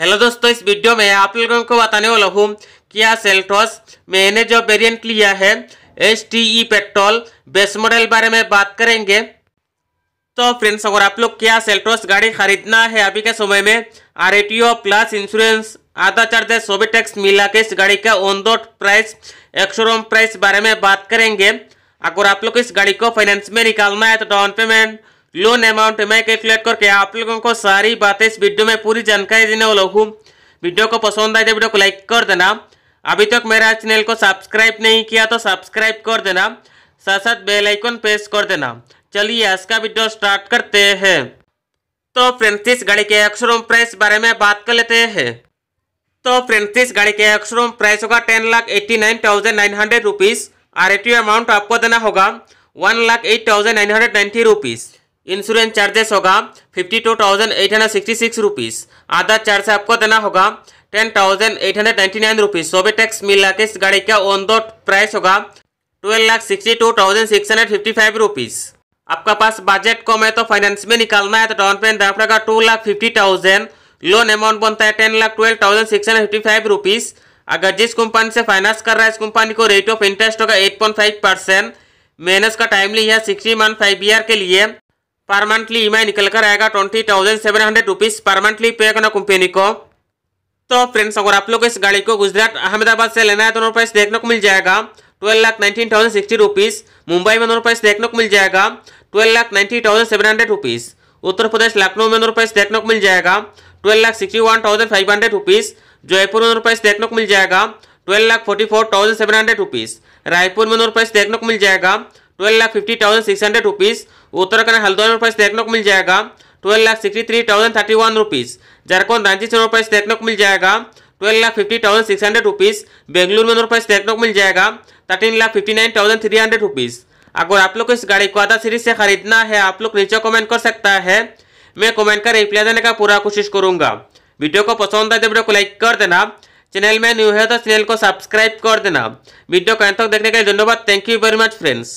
hello दोस्तों इस video में आप लोगों को बताने वाला हूँ क्या सेल्टोस मैंने जो वेरिएंट लिया है H T E petrol base model बारे में बात करेंगे तो फ्रेंड्स अगर आप लोग क्या सेल्टोस गाड़ी खरीदना है अभी के समय में R A T O plus insurance आधा चार्जेस सभी टैक्स मिला के इस गाड़ी का on road price ex showroom price बारे में बात करेंगे अगर आप लोग इस गाड़ी को फाइनेंस में निकालना है तो डाउन पेमेंट लोन अमाउंट में कैलकुलेट करके आप लोगों को सारी बातें इस वीडियो में पूरी जानकारी देने वाला हूँ वीडियो को पसंद आए तो वीडियो को लाइक कर देना अभी तक मेरा चैनल को सब्सक्राइब नहीं किया तो सब्सक्राइब कर देना साथ साथ बेल आइकन प्रेस कर देना चलिए आज का वीडियो स्टार्ट करते हैं तो फ्रेंड्स इस गाड़ी के अक्षरों प्राइस बारे में बात कर लेते हैं तो फ्रेंड्स इस गाड़ी के अक्षरों प्राइस होगा ten lakh eighty nine thousand nine hundred rupees R amount आपको देना होगा one lakh eight thousand nine hundred ninety rupees insurance charges होगा fifty two thousand eight hundred sixty six rupees other charge आपको देना होगा ten thousand eight hundred ninety nine rupees सो भी tax मिला के इस गाड़ी का ऑन द प्राइस होगा twelve lakh sixty two thousand six hundred fifty five rupees आपका पास बजट कम है तो फाइनेंस में निकालना है तो डाउन पेमेंट देना पड़ेगा two lakh fifty thousand loan amount बनता है ten lakh twelve thousand six hundred fifty five rupees अगर जिस कंपनी से फाइनेंस कर रहा है इस कंपनी को रेट ऑफ इंटरेस्ट होगा एट पॉइंट फाइव परसेंट मेहनत का टाइमली है सिक्सटी मंथ फाइव ईयर के लिए पर मंथली ई निकल कर आएगा twenty thousand seven hundred rupees पर मंथली पे करना कंपनी को तो फ्रेंड्स अगर आप लोग इस गाड़ी को गुजरात अहमदाबाद से लेना है तो प्राइस देखने को मिल जाएगा twelve lakh nineteen thousand sixty rupees Mumbai में दोनों प्राइस देखने को मिल जाएगा twelve lakh ninety thousand seven hundred rupees Uttar Pradesh Lucknow में दोनों प्राइस देखने को मिल जाएगा twelve lakh sixty one thousand five hundred rupees Jaipur में दोनों प्राइस देखने को मिल जाएगा twelve lakh forty four thousand seven hundred rupees Raipur में दोनों प्राइस देखने को मिल जाएगा twelve lakh fifty thousand six hundred rupees Uttarakhand Haldwani में प्राइस देखने को मिल जाएगा twelve lakh sixty three thousand thirty one rupees Jharkhand Ranchi से प्राइस देखने को मिल जाएगा twelve lakh fifty thousand six hundred rupees Bengaluru में प्राइस देखने को मिल जाएगा thirteen lakh fifty nine thousand three hundred rupees अगर आप लोग को इस गाड़ी को आधा सीरीज से खरीदना है आप लोग नीचे कमेंट कर सकता है मैं कमेंट कर रिप्लाई देने का पूरा कोशिश करूंगा वीडियो को पसंद आए तो वीडियो को लाइक कर देना चैनल में न्यू है तो चैनल को सब्सक्राइब कर देना वीडियो को अंत तक देखने के लिए धन्यवाद thank you very much friends